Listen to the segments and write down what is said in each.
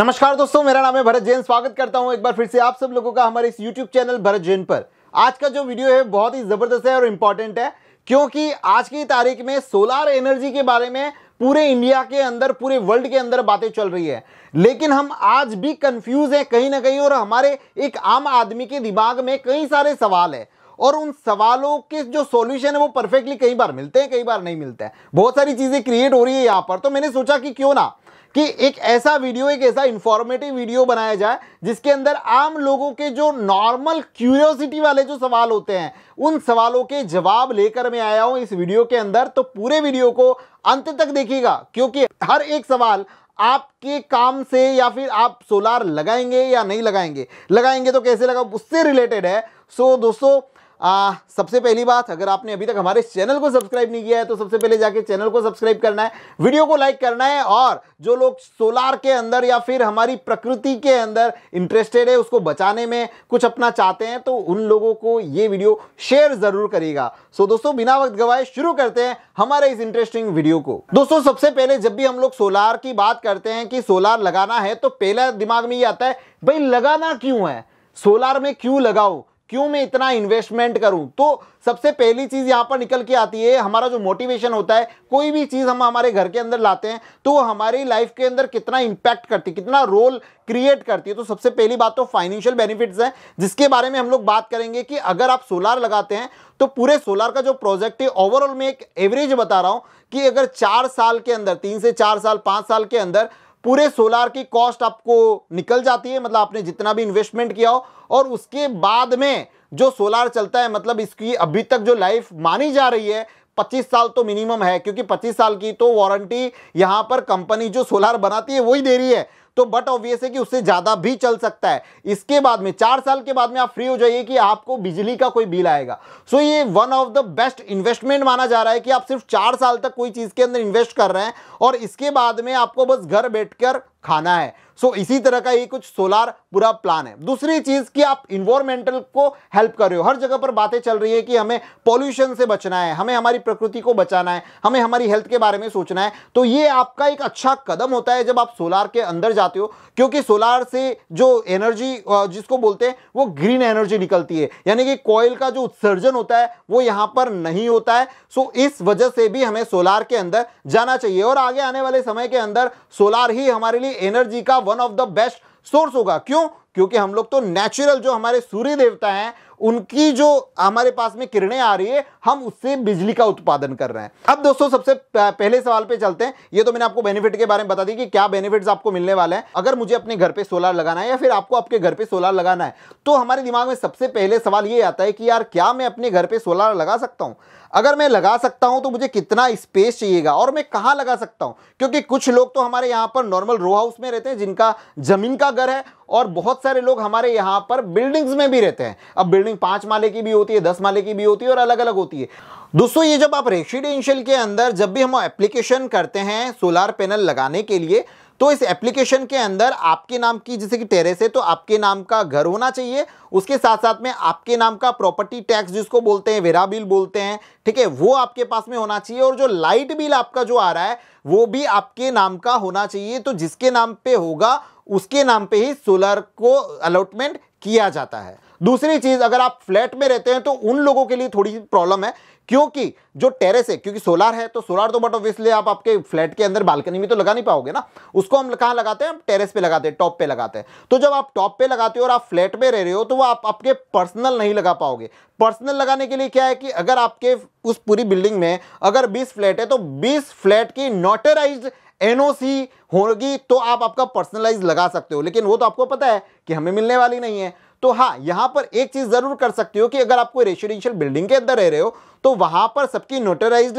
नमस्कार दोस्तों मेरा नाम है भरत जैन स्वागत करता हूं एक बार फिर से आप सब लोगों का हमारे इस YouTube चैनल भरत जैन पर आज का जो वीडियो है बहुत ही ज़बरदस्त है और इम्पॉर्टेंट है क्योंकि आज की तारीख में सोलार एनर्जी के बारे में पूरे इंडिया के अंदर पूरे वर्ल्ड के अंदर बातें चल रही है लेकिन हम आज भी कंफ्यूज हैं कहीं ना कहीं और हमारे एक आम आदमी के दिमाग में कई सारे सवाल है और उन सवालों के जो सॉल्यूशन है वो परफेक्टली कई बार मिलते हैं कई बार नहीं मिलते हैं बहुत सारी चीज़ें क्रिएट हो रही है यहाँ पर तो मैंने सोचा कि क्यों ना कि एक ऐसा वीडियो एक ऐसा इंफॉर्मेटिव वीडियो बनाया जाए जिसके अंदर आम लोगों के जो नॉर्मल क्यूरियोसिटी वाले जो सवाल होते हैं उन सवालों के जवाब लेकर मैं आया हूं इस वीडियो के अंदर तो पूरे वीडियो को अंत तक देखिएगा क्योंकि हर एक सवाल आपके काम से या फिर आप सोलार लगाएंगे या नहीं लगाएंगे लगाएंगे तो कैसे लगा उससे रिलेटेड है सो दोस्तों आ, सबसे पहली बात अगर आपने अभी तक हमारे चैनल को सब्सक्राइब नहीं किया है तो सबसे पहले जाके चैनल को सब्सक्राइब करना है वीडियो को लाइक करना है और जो लोग सोलार के अंदर या फिर हमारी प्रकृति के अंदर इंटरेस्टेड है उसको बचाने में कुछ अपना चाहते हैं तो उन लोगों को ये वीडियो शेयर ज़रूर करेगा सो दोस्तों बिना वक्त गवाए शुरू करते हैं हमारे इस इंटरेस्टिंग वीडियो को दोस्तों सबसे पहले जब भी हम लोग सोलार की बात करते हैं कि सोलार लगाना है तो पहला दिमाग में ये आता है भाई लगाना क्यों है सोलार में क्यों लगाओ क्यों मैं इतना इन्वेस्टमेंट करूं तो सबसे पहली चीज़ यहां पर निकल के आती है हमारा जो मोटिवेशन होता है कोई भी चीज़ हम हमारे घर के अंदर लाते हैं तो वो हमारी लाइफ के अंदर कितना इंपैक्ट करती है कितना रोल क्रिएट करती है तो सबसे पहली बात तो फाइनेंशियल बेनिफिट्स हैं जिसके बारे में हम लोग बात करेंगे कि अगर आप सोलार लगाते हैं तो पूरे सोलार का जो प्रोजेक्ट है ओवरऑल मैं एक एवरेज बता रहा हूं कि अगर चार साल के अंदर तीन से चार साल पांच साल के अंदर पूरे सोलार की कॉस्ट आपको निकल जाती है मतलब आपने जितना भी इन्वेस्टमेंट किया हो और उसके बाद में जो सोलार चलता है मतलब इसकी अभी तक जो लाइफ मानी जा रही है 25 साल तो मिनिमम है क्योंकि 25 साल की तो वारंटी यहां पर कंपनी जो सोलार बनाती है वही दे रही है तो बट ऑब्वियस है कि उससे ज़्यादा भी चल सकता है इसके बाद में चार साल के बाद में आप फ्री हो जाइए कि आपको बिजली का कोई बिल आएगा सो ये one of the best investment माना जा रहा है कि आप सिर्फ चार साल तक कोई चीज़ के अंदर इन्वेस्ट कर रहे हैं और इसके बाद में आपको बस घर बैठकर खाना है सो so, इसी तरह का ये कुछ सोलार पूरा प्लान है दूसरी चीज कि आप इन्वायरमेंटल को हेल्प कर रहे हो हर जगह पर बातें चल रही है कि हमें पॉल्यूशन से बचना है हमें हमारी प्रकृति को बचाना है हमें हमारी हेल्थ के बारे में सोचना है तो ये आपका एक अच्छा कदम होता है जब आप सोलार के अंदर जाते हो क्योंकि सोलार से जो एनर्जी जिसको बोलते हैं वो ग्रीन एनर्जी निकलती है यानी कि कॉयल का जो उत्सर्जन होता है वो यहाँ पर नहीं होता है सो इस वजह से भी हमें सोलार के अंदर जाना चाहिए और आगे आने वाले समय के अंदर सोलार ही हमारे लिए एनर्जी का one of the best source होगा क्यों क्योंकि हम लोग तो नेचुरल जो हमारे सूर्य देवता हैं उनकी जो हमारे पास में किरणें आ रही है हम उससे बिजली का उत्पादन कर रहे हैं अब दोस्तों सबसे पहले सवाल पे चलते हैं ये तो मैंने आपको बेनिफिट के बारे में बता दी कि क्या बेनिफिट्स आपको मिलने वाले हैं अगर मुझे अपने घर पे सोलर लगाना है या फिर आपको आपके घर पे सोलर लगाना है तो हमारे दिमाग में सबसे पहले सवाल ये आता है कि यार क्या मैं अपने घर पर सोलर लगा सकता हूँ अगर मैं लगा सकता हूं तो मुझे कितना स्पेस चाहिएगा और मैं कहाँ लगा सकता हूं क्योंकि कुछ लोग तो हमारे यहाँ पर नॉर्मल रो हाउस में रहते हैं जिनका ज़मीन का घर है और बहुत सारे लोग हमारे यहाँ पर बिल्डिंग्स में भी रहते हैं अब बिल्डिंग पाँच माले की भी होती है दस माले की भी होती है और अलग अलग होती है दोस्तों ये जब आप रेसिडेंशियल के अंदर जब भी हम एप्लीकेशन करते हैं सोलार पैनल लगाने के लिए तो इस एप्लीकेशन के अंदर आपके नाम की जैसे कि टेरेस है तो आपके नाम का घर होना चाहिए उसके साथ साथ में आपके नाम का प्रॉपर्टी टैक्स जिसको बोलते हैं वेरा बिल बोलते हैं ठीक है वो आपके पास में होना चाहिए और जो लाइट बिल आपका जो आ रहा है वो भी आपके नाम का होना चाहिए तो जिसके नाम पे होगा उसके नाम पे ही सोलर को अलॉटमेंट किया जाता है दूसरी चीज़ अगर आप फ्लैट में रहते हैं तो उन लोगों के लिए थोड़ी प्रॉब्लम है क्योंकि जो टेरेस है क्योंकि सोलार है तो सोलार तो बट ऑब्वियसली आप आपके फ्लैट के अंदर बालकनी में तो लगा नहीं पाओगे ना उसको हम कहाँ लगाते हैं हम टेरेस पे लगाते हैं टॉप पे लगाते हैं तो जब आप टॉप पे लगाते हो और आप फ्लैट में रह रहे हो तो वो आप आपके पर्सनल नहीं लगा पाओगे पर्सनल लगाने के लिए क्या है कि अगर आपके उस पूरी बिल्डिंग में अगर बीस फ्लैट है तो बीस फ्लैट की नोटराइज एनओसी होगी तो आप आपका पर्सनलाइज लगा सकते हो लेकिन वो तो आपको पता है कि हमें मिलने वाली नहीं है तो हाँ यहां पर एक चीज़ ज़रूर कर सकते हो कि अगर आप कोई रेसिडेंशियल बिल्डिंग के अंदर रह रहे हो तो वहां पर सबकी नोटराइज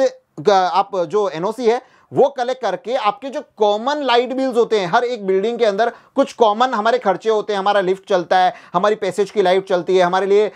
आप जो एनओसी है वो कलेक्ट करके आपके जो कॉमन लाइट बिल्स होते हैं हर एक बिल्डिंग के अंदर कुछ कॉमन हमारे खर्चे होते हैं हमारा लिफ्ट चलता है हमारी पैसेज की लाइट चलती है हमारे लिए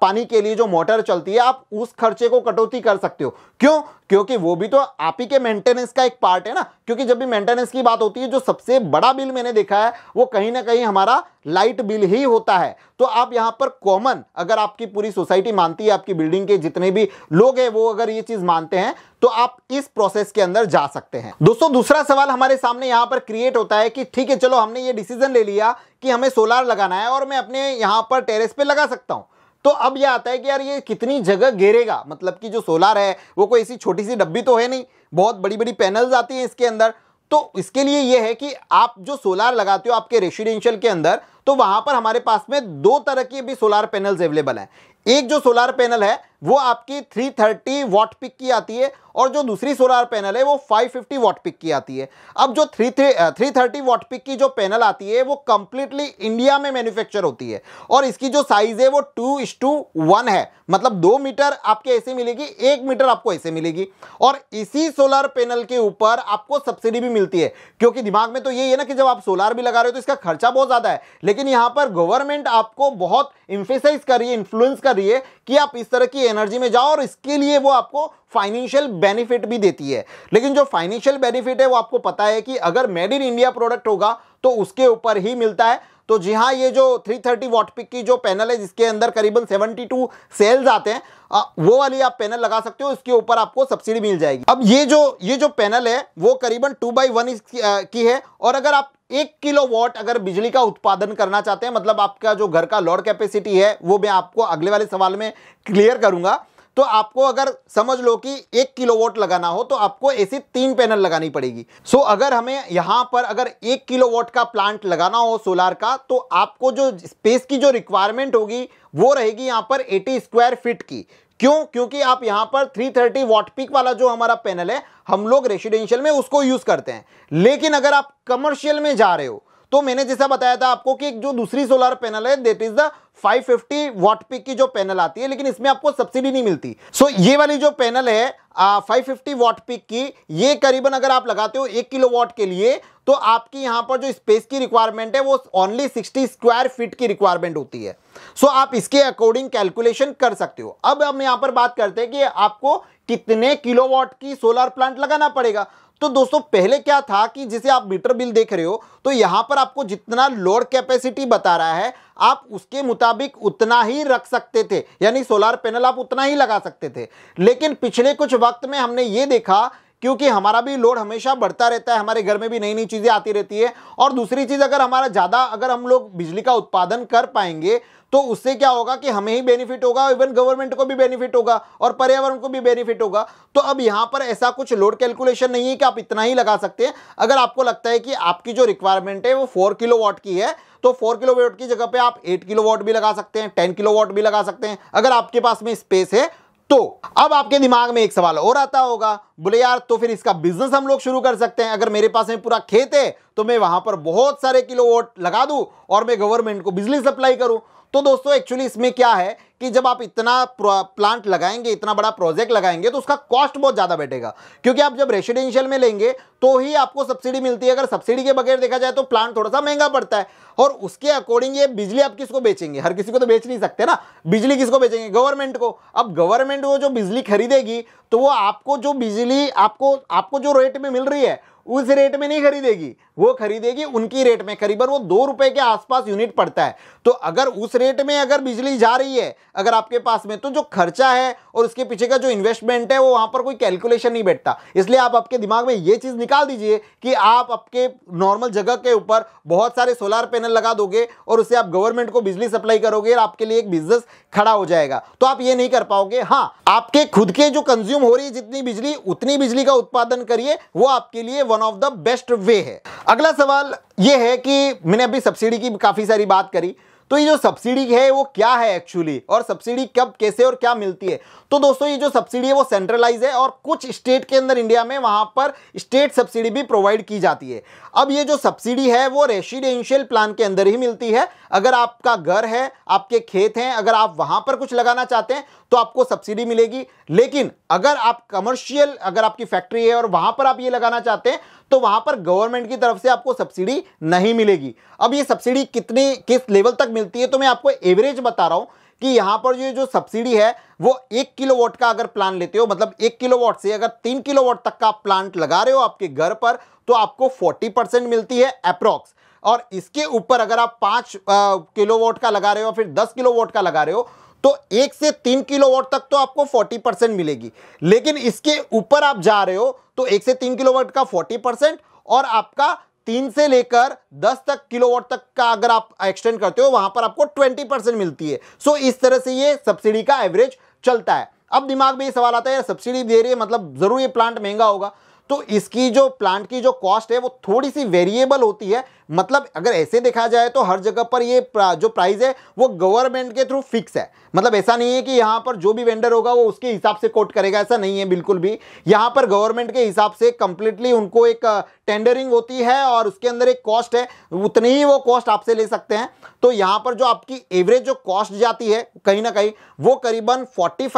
पानी के लिए जो मोटर चलती है आप उस खर्चे को कटौती कर सकते हो क्यों क्योंकि वो भी तो आप ही के मेंटेनेंस का एक पार्ट है ना क्योंकि जब भी मेंटेनेंस की बात होती है जो सबसे बड़ा बिल मैंने देखा है वो कहीं ना कहीं हमारा लाइट बिल ही होता है तो आप यहां पर कॉमन अगर आपकी पूरी सोसाइटी मानती है आपकी बिल्डिंग के जितने भी लोग हैं वो अगर ये चीज मानते हैं तो आप इस प्रोसेस के अंदर जा सकते हैं दोस्तों दूसरा सवाल हमारे सामने यहां पर क्रिएट होता है कि ठीक है चलो हमने ये डिसीजन ले लिया कि हमें सोलार लगाना है और मैं अपने यहां पर टेरेस पे लगा सकता हूँ तो अब यह आता है कि यार ये कितनी जगह घेरेगा मतलब कि जो सोलार है वो कोई ऐसी छोटी सी डब्बी तो है नहीं बहुत बड़ी बड़ी पैनल्स आती हैं इसके अंदर तो इसके लिए यह है कि आप जो सोलार लगाते हो आपके रेसिडेंशियल के अंदर तो वहां पर हमारे पास में दो तरह की भी सोलार पैनल्स अवेलेबल हैं एक जो सोलार पैनल है वो आपकी 330 वॉट पिक की आती है और जो दूसरी सोलार पैनल है वो 550 वॉट पिक की आती है अब जो three three thirty watt peak की जो पैनल आती है वो कंप्लीटली इंडिया में मैन्युफैक्चर होती है और इसकी जो साइज है वो टू इस टू वन है मतलब दो मीटर आपके ऐसे मिलेगी एक मीटर आपको ऐसे मिलेगी और इसी सोलार पैनल के ऊपर आपको सब्सिडी भी मिलती है क्योंकि दिमाग में तो यही है ना कि जब आप सोलार भी लगा रहे हो तो इसका खर्चा बहुत ज़्यादा है लेकिन यहां पर गवर्नमेंट आपको बहुत इंफेसाइज कर रही है इन्फ्लुएंस कर रही है कि आप इस तरह की एनर्जी में जाओ और इसके लिए वो आपको फाइनेंशियल बेनिफिट भी देती है लेकिन जो फाइनेंशियल बेनिफिट है वो आपको पता है कि अगर मेड इन इंडिया प्रोडक्ट होगा तो उसके ऊपर ही मिलता है तो जी हाँ ये जो 330 थर्टी वॉट पिक की जो पैनल है जिसके अंदर करीबन 72 सेल्स आते हैं आ, वो वाली आप पैनल लगा सकते हो इसके ऊपर आपको सब्सिडी मिल जाएगी अब ये जो ये जो पैनल है वो करीबन टू बाई वन की है और अगर आप एक किलो वॉट अगर बिजली का उत्पादन करना चाहते हैं मतलब आपका जो घर का लोड कैपेसिटी है वो मैं आपको अगले वाले सवाल में क्लियर करूंगा तो आपको अगर समझ लो कि एक किलोवाट लगाना हो तो आपको ऐसी तीन पैनल लगानी पड़ेगी सो so, अगर हमें यहाँ पर अगर एक किलोवाट का प्लांट लगाना हो सोलार का तो आपको जो स्पेस की जो रिक्वायरमेंट होगी वो रहेगी यहाँ पर 80 स्क्वायर फीट की क्यों क्योंकि आप यहाँ पर 330 वॉट पिक वाला जो हमारा पैनल है हम लोग रेसिडेंशियल में उसको यूज़ करते हैं लेकिन अगर आप कमर्शियल में जा रहे हो तो मैंने जैसा बताया था आपको कि जो दूसरी सोलर पैनल है that is the 550 watt peak की जो पैनल आती है लेकिन इसमें आपको सब्सिडी नहीं मिलती सो so, ये वाली जो पैनल है आ, 550 वॉट पिक की ये करीबन अगर आप लगाते हो एक किलो वॉट के लिए तो आपकी यहां पर जो स्पेस की रिक्वायरमेंट है वो ओनली 60 स्क्वायर फीट की रिक्वायरमेंट होती है सो so, आप इसके अकॉर्डिंग कैलकुलेशन कर सकते हो अब हम यहां पर बात करते हैं कि आपको कितने किलोवाट की सोलर प्लांट लगाना पड़ेगा तो दोस्तों पहले क्या था कि जिसे आप मीटर बिल देख रहे हो तो यहां पर आपको जितना लोड कैपेसिटी बता रहा है आप उसके मुताबिक उतना ही रख सकते थे यानी सोलार पैनल आप उतना ही लगा सकते थे लेकिन पिछले कुछ वक्त में हमने ये देखा क्योंकि हमारा भी लोड हमेशा बढ़ता रहता है हमारे घर में भी नई नई चीज़ें आती रहती है और दूसरी चीज़ अगर हमारा ज़्यादा अगर हम लोग बिजली का उत्पादन कर पाएंगे तो उससे क्या होगा कि हमें ही बेनिफिट होगा इवन गवर्नमेंट को भी बेनिफिट होगा और पर्यावरण को भी बेनिफिट होगा तो अब यहां पर ऐसा कुछ लोड कैलकुलेशन नहीं है कि आप इतना ही लगा सकते हैं अगर आपको लगता है कि आपकी जो रिक्वायरमेंट है वो फोर किलो वॉट की है तो फोर किलो की जगह पर आप एट किलो वॉट भी लगा सकते हैं टेन किलो वॉट भी लगा सकते हैं अगर आपके पास में स्पेस है तो अब आपके दिमाग में एक सवाल और आता होगा बोले यार तो फिर इसका बिजनेस हम लोग शुरू कर सकते हैं अगर मेरे पास में पूरा खेत है तो मैं वहां पर बहुत सारे किलो वोट लगा दूं और मैं गवर्नमेंट को बिजली सप्लाई करूं तो दोस्तों एक्चुअली इसमें क्या है कि जब आप इतना प्लांट लगाएंगे इतना बड़ा प्रोजेक्ट लगाएंगे तो उसका कॉस्ट बहुत ज़्यादा बैठेगा क्योंकि आप जब रेसिडेंशियल में लेंगे तो ही आपको सब्सिडी मिलती है अगर सब्सिडी के बगैर देखा जाए तो प्लांट थोड़ा सा महंगा पड़ता है और उसके अकॉर्डिंग ये बिजली आप किसको बेचेंगे हर किसी को तो बेच नहीं सकते ना बिजली किसको बेचेंगे गवर्नमेंट को अब गवर्नमेंट वो जो बिजली खरीदेगी तो वो आपको जो बिजली आपको आपको जो रेट में मिल रही है उस रेट में नहीं खरीदेगी वो खरीदेगी उनकी रेट में करीबन वो दो रुपए के आसपास यूनिट पड़ता है तो अगर उस रेट में अगर बिजली जा रही है अगर आपके पास में तो जो खर्चा है और उसके पीछे का जो इन्वेस्टमेंट है वो वहां पर कोई कैलकुलेशन नहीं बैठता इसलिए आप आपके दिमाग में ये चीज़ निकाल दीजिए कि आप आपके नॉर्मल जगह के ऊपर बहुत सारे सोलार पैनल लगा दोगे और उससे आप गवर्नमेंट को बिजली सप्लाई करोगे और आपके लिए एक बिजनेस खड़ा हो जाएगा तो आप ये नहीं कर पाओगे हाँ आपके खुद के जो कंज्यूम हो रही है जितनी बिजली उतनी बिजली का उत्पादन करिए वो आपके लिए one of the best way है अगला सवाल ये है कि मैंने अभी सब्सिडी की काफ़ी सारी बात करी तो ये जो सब्सिडी है वो क्या है एक्चुअली और सब्सिडी कब कैसे और क्या मिलती है तो दोस्तों ये जो सब्सिडी है वो सेंट्रलाइज है और कुछ स्टेट के अंदर इंडिया में वहाँ पर स्टेट सब्सिडी भी प्रोवाइड की जाती है अब ये जो सब्सिडी है वो रेसिडेंशियल प्लान के अंदर ही मिलती है अगर आपका घर है आपके खेत हैं अगर आप वहाँ पर कुछ लगाना चाहते हैं तो आपको सब्सिडी मिलेगी लेकिन अगर आप कमर्शियल अगर आपकी फैक्ट्री है और वहां पर आप ये लगाना चाहते हैं तो वहां पर गवर्नमेंट की तरफ से आपको सब्सिडी नहीं मिलेगी अब ये सब्सिडी कितनी किस लेवल तक मिलती है तो मैं आपको एवरेज बता रहा हूं कि यहां पर ये जो सब्सिडी है वो एक किलोवाट का अगर प्लान लेते हो मतलब एक किलोवाट से अगर तीन किलोवाट तक का प्लांट लगा रहे हो आपके घर पर तो आपको फोर्टी परसेंट मिलती है अप्रॉक्स और इसके ऊपर अगर आप किलो किलोवाट का लगा रहे हो फिर दस किलोवाट का लगा रहे हो तो एक से तीन किलोवाट तक तो आपको फोर्टी परसेंट मिलेगी लेकिन इसके ऊपर आप जा रहे हो तो एक से तीन किलोवाट का फोर्टी परसेंट और आपका तीन से लेकर दस तक किलोवाट तक का अगर आप एक्सटेंड करते हो वहां पर आपको ट्वेंटी परसेंट मिलती है सो इस तरह से ये सब्सिडी का एवरेज चलता है अब दिमाग में ये सवाल आता है सब्सिडी दे रही है मतलब जरूर ये प्लांट महंगा होगा तो इसकी जो प्लांट की जो कॉस्ट है वो थोड़ी सी वेरिएबल होती है मतलब अगर ऐसे देखा जाए तो हर जगह पर ये प्रा, जो प्राइस है वो गवर्नमेंट के थ्रू फिक्स है मतलब ऐसा नहीं है कि यहाँ पर जो भी वेंडर होगा वो उसके हिसाब से कोट करेगा ऐसा नहीं है बिल्कुल भी यहाँ पर गवर्नमेंट के हिसाब से कंप्लीटली उनको एक टेंडरिंग होती है और उसके अंदर एक कॉस्ट है उतनी ही वो कॉस्ट आपसे ले सकते हैं तो यहाँ पर जो आपकी एवरेज जो कॉस्ट जाती है कहीं ना कहीं वो करीबन फोर्टी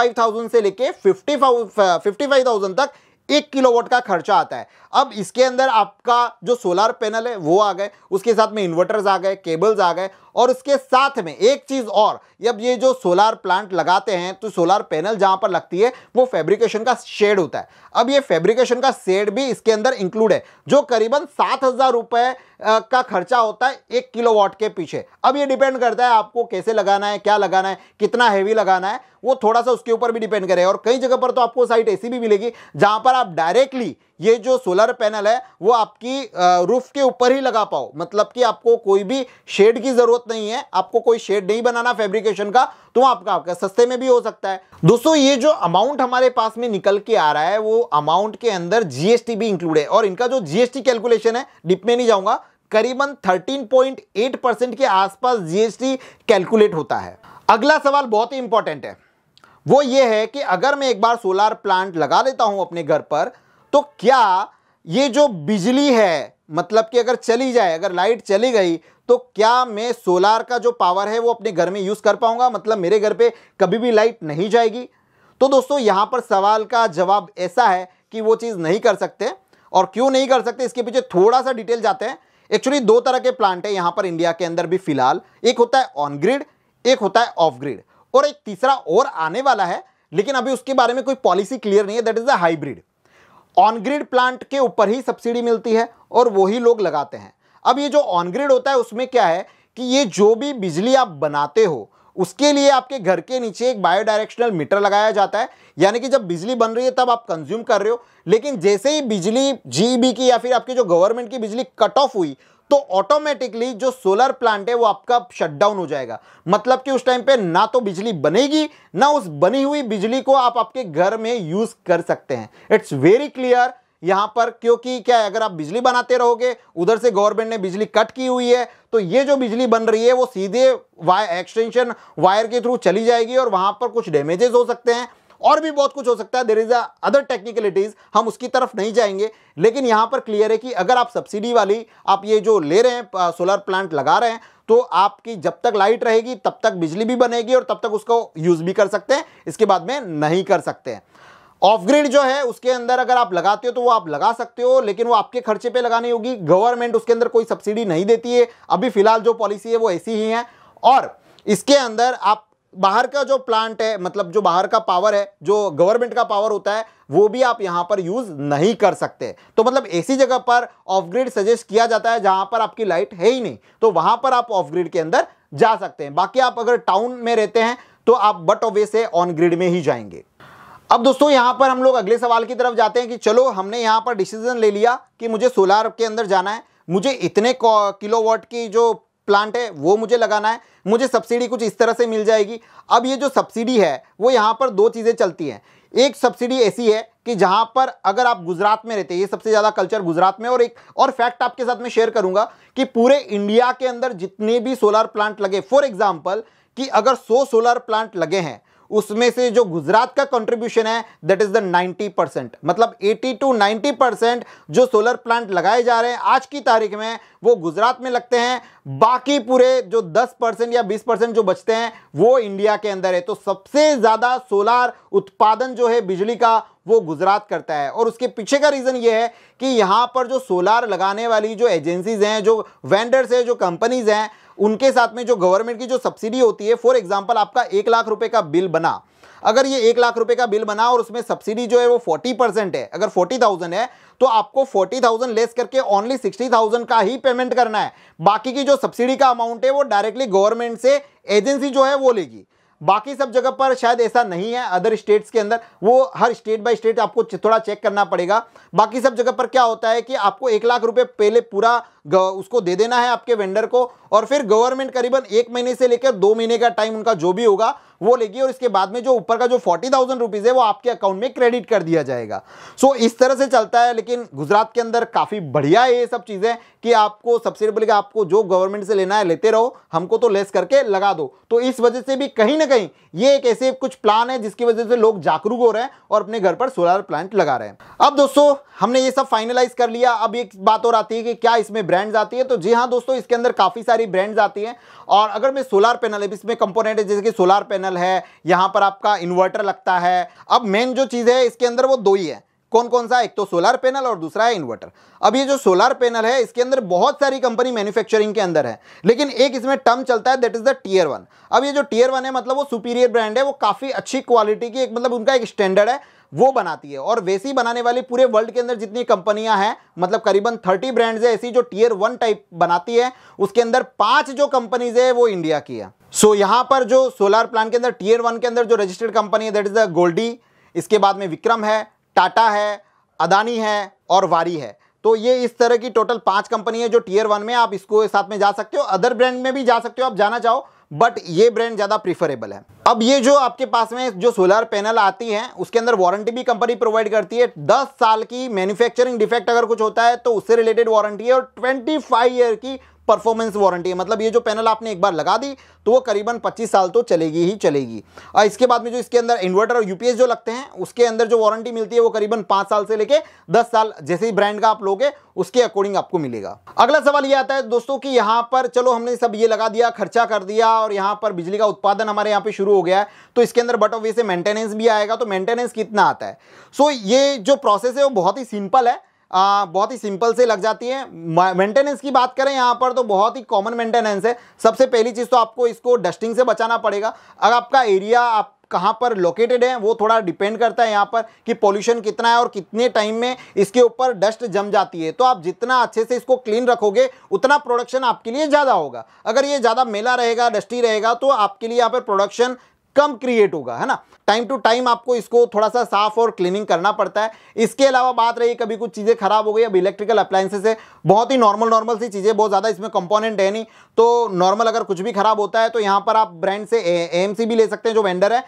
से लेके फिफ्टी फिफ्टी तक एक किलोवाट का खर्चा आता है अब इसके अंदर आपका जो सोलर पैनल है वो आ गए उसके साथ में इन्वर्टर्स आ गए केबल्स आ गए और उसके साथ में एक चीज़ और जब ये जो सोलार प्लांट लगाते हैं तो सोलार पैनल जहाँ पर लगती है वो फैब्रिकेशन का शेड होता है अब ये फैब्रिकेशन का शेड भी इसके अंदर इंक्लूड है जो करीबन सात हज़ार रुपये का खर्चा होता है एक किलो के पीछे अब ये डिपेंड करता है आपको कैसे लगाना है क्या लगाना है कितना हैवी लगाना है वो थोड़ा सा उसके ऊपर भी डिपेंड करे और कई जगह पर तो आपको साइट ऐसी भी मिलेगी जहाँ पर आप डायरेक्टली ये जो सोलर पैनल है वो आपकी रूफ के ऊपर ही लगा पाओ मतलब कि आपको कोई भी शेड की ज़रूरत नहीं है आपको कोई शेड नहीं बनाना फैब्रिकेशन का तो आपका आपका सस्ते में भी हो सकता है दोस्तों ये जो अमाउंट हमारे पास में निकल के आ रहा है वो अमाउंट के अंदर जीएसटी भी इंक्लूड है और इनका जो जीएसटी कैलकुलेशन है डिप में नहीं जाऊंगा करीबन 13.8 परसेंट के आसपास जीएसटी कैलकुलेट होता है अगला सवाल बहुत ही इंपॉर्टेंट है वो ये है कि अगर मैं एक बार सोलर प्लांट लगा लेता हूं अपने घर पर तो क्या ये जो बिजली है मतलब कि अगर चली जाए अगर लाइट चली गई तो क्या मैं सोलार का जो पावर है वो अपने घर में यूज़ कर पाऊंगा मतलब मेरे घर पे कभी भी लाइट नहीं जाएगी तो दोस्तों यहाँ पर सवाल का जवाब ऐसा है कि वो चीज़ नहीं कर सकते और क्यों नहीं कर सकते इसके पीछे थोड़ा सा डिटेल जाते हैं एक्चुअली दो तरह के प्लांट है यहाँ पर इंडिया के अंदर भी फिलहाल एक होता है ऑन ग्रिड एक होता है ऑफ ग्रिड और एक तीसरा और आने वाला है लेकिन अभी उसके बारे में कोई पॉलिसी क्लियर नहीं है that is the hybrid on grid plant के ऊपर ही सब्सिडी मिलती है और वही लोग लगाते हैं अब ये जो ऑन ग्रिड होता है उसमें क्या है कि ये जो भी बिजली आप बनाते हो उसके लिए आपके घर के नीचे एक बायोडायरेक्शनल मीटर लगाया जाता है यानी कि जब बिजली बन रही है तब आप कंज्यूम कर रहे हो लेकिन जैसे ही बिजली जीबी की या फिर आपकी जो गवर्नमेंट की बिजली कट ऑफ हुई तो ऑटोमेटिकली जो सोलर प्लांट है वो आपका शटडाउन हो जाएगा मतलब कि उस टाइम पे ना तो बिजली बनेगी ना उस बनी हुई बिजली को आप आपके घर में यूज कर सकते हैं इट्स वेरी क्लियर यहां पर क्योंकि क्या है अगर आप बिजली बनाते रहोगे उधर से गवर्नमेंट ने बिजली कट की हुई है तो ये जो बिजली बन रही है वो सीधे वायर एक्सटेंशन वायर के थ्रू चली जाएगी और वहां पर कुछ डैमेजेस हो सकते हैं और भी बहुत कुछ हो सकता है देर इज अदर टेक्निकलिटीज हम उसकी तरफ नहीं जाएंगे लेकिन यहां पर क्लियर है कि अगर आप सब्सिडी वाली आप ये जो ले रहे हैं सोलर प्लांट लगा रहे हैं तो आपकी जब तक लाइट रहेगी तब तक बिजली भी बनेगी और तब तक उसको यूज़ भी कर सकते हैं इसके बाद में नहीं कर सकते हैं ऑफ ग्रिड जो है उसके अंदर अगर आप लगाते हो तो वो आप लगा सकते हो लेकिन वो आपके खर्चे पे लगानी होगी गवर्नमेंट उसके अंदर कोई सब्सिडी नहीं देती है अभी फिलहाल जो पॉलिसी है वो ऐसी ही है और इसके अंदर आप बाहर का जो प्लांट है मतलब जो बाहर का पावर है जो गवर्नमेंट का पावर होता है वो भी आप यहाँ पर यूज़ नहीं कर सकते तो मतलब ऐसी जगह पर ऑफ ग्रिड सजेस्ट किया जाता है जहां पर आपकी लाइट है ही नहीं तो वहां पर आप ऑफ ग्रिड के अंदर जा सकते हैं बाकी आप अगर टाउन में रहते हैं तो आप बट ऑफ से ऑन ग्रिड में ही जाएंगे अब दोस्तों यहाँ पर हम लोग अगले सवाल की तरफ जाते हैं कि चलो हमने यहाँ पर डिसीजन ले लिया कि मुझे सोलार के अंदर जाना है मुझे इतने किलोवाट की जो प्लांट है वो मुझे लगाना है मुझे सब्सिडी कुछ इस तरह से मिल जाएगी अब ये जो सब्सिडी है वो यहाँ पर दो चीज़ें चलती हैं एक सब्सिडी ऐसी है कि जहाँ पर अगर आप गुजरात में रहते हैं ये सबसे ज़्यादा कल्चर गुजरात में और एक और फैक्ट आपके साथ मैं शेयर करूँगा कि पूरे इंडिया के अंदर जितने भी सोलर प्लांट लगे फॉर एग्जाम्पल कि अगर 100 सोलर प्लांट लगे हैं उसमें से जो गुजरात का कंट्रीब्यूशन है दैट इज द 90 परसेंट मतलब 80 टू 90 परसेंट जो सोलर प्लांट लगाए जा रहे हैं आज की तारीख में वो गुजरात में लगते हैं बाकी पूरे जो 10 परसेंट या 20 परसेंट जो बचते हैं वो इंडिया के अंदर है तो सबसे ज़्यादा सोलार उत्पादन जो है बिजली का वो गुजरात करता है और उसके पीछे का रीज़न ये है कि यहाँ पर जो सोलार लगाने वाली जो एजेंसीज हैं जो वेंडर्स हैं जो कंपनीज हैं उनके साथ में जो गवर्नमेंट की जो सब्सिडी होती है फॉर एग्जाम्पल आपका एक लाख रुपए का बिल बना अगर ये एक लाख रुपए का बिल बना और उसमें सब्सिडी जो है वो फोर्टी परसेंट है अगर फोर्टी थाउजेंड है तो आपको फोर्टी थाउजेंड लेस करके ओनली सिक्सटी थाउजेंड का ही पेमेंट करना है बाकी की जो सब्सिडी का अमाउंट है वो डायरेक्टली गवर्नमेंट से एजेंसी जो है वो लेगी बाकी सब जगह पर शायद ऐसा नहीं है अदर स्टेट्स के अंदर वो हर स्टेट बाय स्टेट आपको थोड़ा चेक करना पड़ेगा बाकी सब जगह पर क्या होता है कि आपको एक लाख रुपए पहले पूरा उसको दे देना है आपके वेंडर को और फिर गवर्नमेंट करीबन एक महीने से लेकर दो महीने का टाइम उनका जो भी होगा वो लेगी और इसके बाद में जो ऊपर का जो फोर्टी थाउजेंड रुपीज़ है वो आपके अकाउंट में क्रेडिट कर दिया जाएगा सो so, इस तरह से चलता है लेकिन गुजरात के अंदर काफ़ी बढ़िया है ये सब चीज़ें कि आपको सबसे पहले आपको जो गवर्नमेंट से लेना है लेते रहो हमको तो लेस करके लगा दो तो इस वजह से भी कहीं ना कहीं ये एक ऐसे कुछ प्लान है जिसकी वजह से लोग जागरूक हो रहे हैं और अपने घर पर सोलर प्लांट लगा रहे हैं अब दोस्तों हमने ये सब फाइनलाइज कर लिया अब एक बात और आती है कि क्या इसमें ब्रांड्स आती है तो जी हाँ दोस्तों इसके अंदर काफ़ी सारी ब्रांड्स आती है और अगर मैं सोलार पैनल इसमें कंपोनेंट है जैसे कि सोलार पैनल पैनल है यहाँ पर आपका इन्वर्टर लगता है अब मेन जो चीज़ है इसके अंदर वो दो ही है कौन कौन सा एक तो सोलर पैनल और दूसरा है इन्वर्टर अब ये जो सोलर पैनल है इसके अंदर बहुत सारी कंपनी मैन्युफैक्चरिंग के अंदर है लेकिन एक इसमें टर्म चलता है that is the tier one अब ये जो टीयर वन है मतलब वो सुपीरियर ब्रांड है वो काफ़ी अच्छी क्वालिटी की एक मतलब उनका एक स्टैंडर्ड है वो बनाती है और वैसी बनाने वाली पूरे वर्ल्ड के अंदर जितनी कंपनियां हैं मतलब करीबन थर्टी ब्रांड्स है ऐसी जो टीयर वन टाइप बनाती है उसके अंदर पांच जो कंपनीज है वो इंडिया की है सो so, यहाँ पर जो सोलर प्लांट के अंदर टीयर वन के अंदर जो रजिस्टर्ड कंपनी है दैट इज द गोल्डी इसके बाद में विक्रम है टाटा है अदानी है और वारी है तो ये इस तरह की टोटल पांच कंपनी है जो टीयर वन में आप इसको साथ में जा सकते हो अदर ब्रांड में भी जा सकते हो आप जाना चाहो बट ये ब्रांड ज़्यादा प्रीफरेबल है अब ये जो आपके पास में जो सोलर पैनल आती है उसके अंदर वारंटी भी कंपनी प्रोवाइड करती है 10 साल की मैन्युफैक्चरिंग डिफेक्ट अगर कुछ होता है तो उससे रिलेटेड वारंटी है और 25 ईयर की परफॉर्मेंस वारंटी है मतलब ये जो पैनल आपने एक बार लगा दी तो वो करीबन 25 साल तो चलेगी ही चलेगी और इसके बाद में जो इसके अंदर इन्वर्टर और यूपीएस जो लगते हैं उसके अंदर जो वारंटी मिलती है वो करीबन पाँच साल से लेके दस साल जैसे ही ब्रांड का आप लोगे उसके अकॉर्डिंग आपको मिलेगा अगला सवाल ये आता है दोस्तों कि यहाँ पर चलो हमने सब ये लगा दिया खर्चा कर दिया और यहाँ पर बिजली का उत्पादन हमारे यहाँ पे शुरू हो गया है तो इसके अंदर बट ऑफ वे से मेंटेनेंस भी आएगा तो मेंटेनेंस कितना आता है सो ये जो प्रोसेस है वो बहुत ही सिंपल है आ, बहुत ही सिंपल से लग जाती है मेंटेनेंस की बात करें यहाँ पर तो बहुत ही कॉमन मेंटेनेंस है सबसे पहली चीज़ तो आपको इसको डस्टिंग से बचाना पड़ेगा अगर आपका एरिया आप कहाँ पर लोकेटेड है वो थोड़ा डिपेंड करता है यहाँ पर कि पोल्यूशन कितना है और कितने टाइम में इसके ऊपर डस्ट जम जाती है तो आप जितना अच्छे से इसको क्लीन रखोगे उतना प्रोडक्शन आपके लिए ज़्यादा होगा अगर ये ज़्यादा मेला रहेगा डस्टी रहेगा तो आपके लिए यहाँ पर प्रोडक्शन कम क्रिएट होगा है ना टाइम टू टाइम आपको इसको थोड़ा सा साफ और क्लीनिंग करना पड़ता है इसके अलावा बात रही कभी कुछ चीज़ें खराब हो गई अब इलेक्ट्रिकल अप्लाइंसेस है बहुत ही नॉर्मल नॉर्मल सी चीज़ें बहुत ज़्यादा इसमें कंपोनेंट है नहीं तो नॉर्मल अगर कुछ भी खराब होता है तो यहाँ पर आप ब्रांड से ए भी ले सकते हैं जो वेंडर है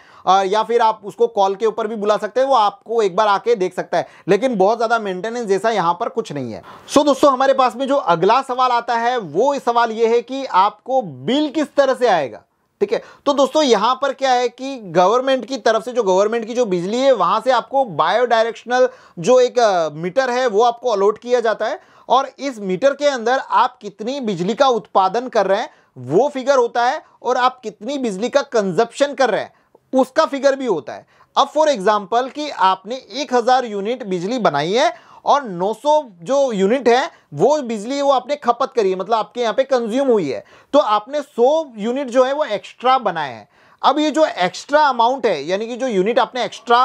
या फिर आप उसको कॉल के ऊपर भी बुला सकते हैं वो आपको एक बार आके देख सकता है लेकिन बहुत ज़्यादा मेंटेनेंस जैसा यहाँ पर कुछ नहीं है सो दोस्तों हमारे पास में जो अगला सवाल आता है वो सवाल ये है कि आपको बिल किस तरह से आएगा ठीक है तो दोस्तों यहां पर क्या है कि गवर्नमेंट की तरफ से जो गवर्नमेंट की जो बिजली है वहां से आपको बायोडायरेक्शनल जो एक मीटर है वो आपको अलॉट किया जाता है और इस मीटर के अंदर आप कितनी बिजली का उत्पादन कर रहे हैं वो फिगर होता है और आप कितनी बिजली का कंजप्शन कर रहे हैं उसका फिगर भी होता है अब फॉर एग्जाम्पल कि आपने 1000 यूनिट बिजली बनाई है और 900 जो यूनिट है वो बिजली वो आपने खपत करी है मतलब आपके यहाँ पे कंज्यूम हुई है तो आपने 100 यूनिट जो है वो एक्स्ट्रा बनाए हैं अब ये जो एक्स्ट्रा अमाउंट है यानी कि जो यूनिट आपने एक्स्ट्रा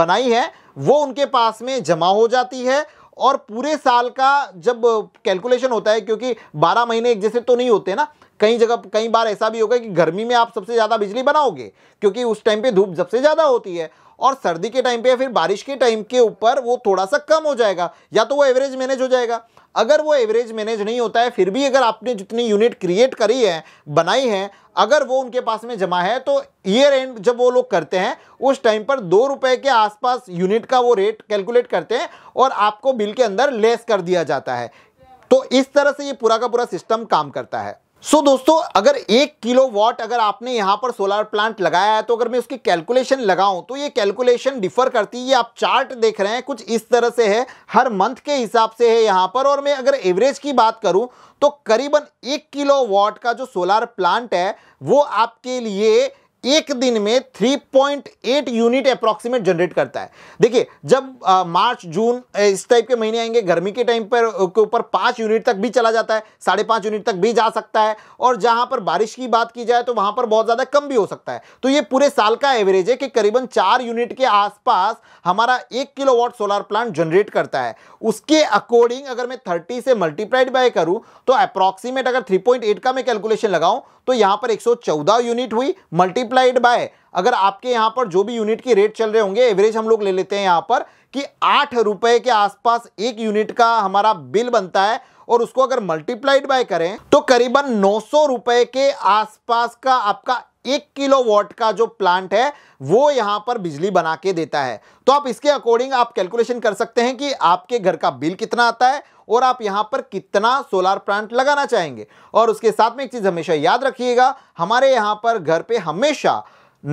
बनाई है वो उनके पास में जमा हो जाती है और पूरे साल का जब कैलकुलेशन होता है क्योंकि 12 महीने एक जैसे तो नहीं होते ना कई जगह कई बार ऐसा भी होगा कि गर्मी में आप सबसे ज़्यादा बिजली बनाओगे क्योंकि उस टाइम पे धूप सबसे ज़्यादा होती है और सर्दी के टाइम पे या फिर बारिश के टाइम के ऊपर वो थोड़ा सा कम हो जाएगा या तो वो एवरेज मैनेज हो जाएगा अगर वो एवरेज मैनेज नहीं होता है फिर भी अगर आपने जितनी यूनिट क्रिएट करी है बनाई है अगर वो उनके पास में जमा है तो ईयर एंड जब वो लोग करते हैं उस टाइम पर दो रुपए के आसपास यूनिट का वो रेट कैलकुलेट करते हैं और आपको बिल के अंदर लेस कर दिया जाता है तो इस तरह से ये पूरा का पूरा सिस्टम काम करता है सो so, दोस्तों अगर एक किलो वॉट अगर आपने यहाँ पर सोलर प्लांट लगाया है तो अगर मैं उसकी कैलकुलेशन लगाऊं तो ये कैलकुलेशन डिफर करती है ये आप चार्ट देख रहे हैं कुछ इस तरह से है हर मंथ के हिसाब से है यहाँ पर और मैं अगर एवरेज की बात करूं तो करीबन एक किलो वॉट का जो सोलर प्लांट है वो आपके लिए एक दिन में 3.8 यूनिट अप्रॉक्सीमेट जनरेट करता है देखिए जब आ, मार्च जून इस टाइप के महीने आएंगे गर्मी के टाइम पर के ऊपर पाँच यूनिट तक भी चला जाता है साढ़े पाँच यूनिट तक भी जा सकता है और जहां पर बारिश की बात की जाए तो वहां पर बहुत ज़्यादा कम भी हो सकता है तो ये पूरे साल का एवरेज है कि करीबन चार यूनिट के आसपास हमारा एक किलो सोलर प्लांट जनरेट करता है उसके अकॉर्डिंग अगर मैं थर्टी से मल्टीप्लाइड बाय करूँ तो अप्रॉक्सीमेट अगर थ्री का मैं कैलकुलेशन लगाऊँ तो यहाँ पर एक यूनिट हुई मल्टी मल्टीप्लाइड बाय अगर आपके यहाँ पर जो भी यूनिट की रेट चल रहे होंगे एवरेज हम लोग ले लेते हैं यहाँ पर कि आठ रुपए के आसपास एक यूनिट का हमारा बिल बनता है और उसको अगर मल्टीप्लाइड बाय करें तो करीबन नौ सौ रुपए के आसपास का आपका एक किलो वॉट का जो प्लांट है वो यहां पर बिजली बना के देता है तो आप इसके अकॉर्डिंग आप कैलकुलेशन कर सकते हैं कि आपके घर का बिल कितना आता है और आप यहां पर कितना सोलार प्लांट लगाना चाहेंगे और उसके साथ में एक चीज़ हमेशा याद रखिएगा हमारे यहां पर घर पर हमेशा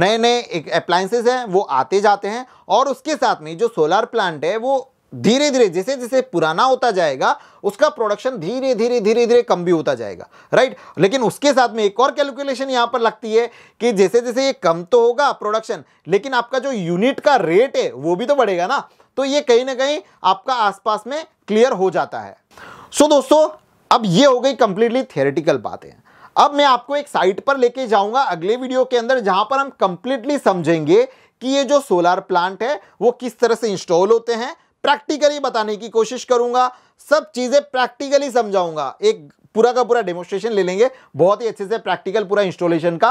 नए नए अप्लाइंसेज हैं वो आते जाते हैं और उसके साथ में जो सोलार प्लांट है वो धीरे धीरे जैसे जैसे पुराना होता जाएगा उसका प्रोडक्शन धीरे धीरे धीरे धीरे कम भी होता जाएगा राइट लेकिन उसके साथ में एक और कैलकुलेशन यहां पर लगती है कि जैसे जैसे ये कम तो होगा प्रोडक्शन लेकिन आपका जो यूनिट का रेट है वो भी तो बढ़ेगा ना तो ये कहीं ना कहीं आपका आसपास में क्लियर हो जाता है सो दोस्तों अब ये हो गई कंप्लीटली थियोरेटिकल बातें अब मैं आपको एक साइट पर लेके जाऊंगा अगले वीडियो के अंदर जहां पर हम कंप्लीटली समझेंगे कि ये जो सोलार प्लांट है वो किस तरह से इंस्टॉल होते हैं प्रैक्टिकली बताने की कोशिश करूंगा सब चीज़ें प्रैक्टिकली समझाऊंगा एक पूरा का पूरा डेमोस्ट्रेशन ले लेंगे बहुत ही अच्छे से प्रैक्टिकल पूरा इंस्टॉलेशन का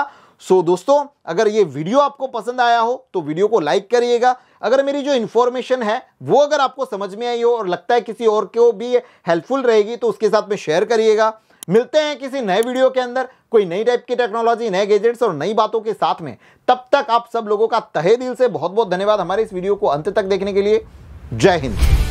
सो so, दोस्तों अगर ये वीडियो आपको पसंद आया हो तो वीडियो को लाइक करिएगा अगर मेरी जो इन्फॉर्मेशन है वो अगर आपको समझ में आई हो और लगता है किसी और को भी हेल्पफुल रहेगी तो उसके साथ में शेयर करिएगा मिलते हैं किसी नए वीडियो के अंदर कोई नई टाइप की टेक्नोलॉजी नए गैजेट्स और नई बातों के साथ में तब तक आप सब लोगों का तहे दिल से बहुत बहुत धन्यवाद हमारे इस वीडियो को अंत तक देखने के लिए জয় হিন্দ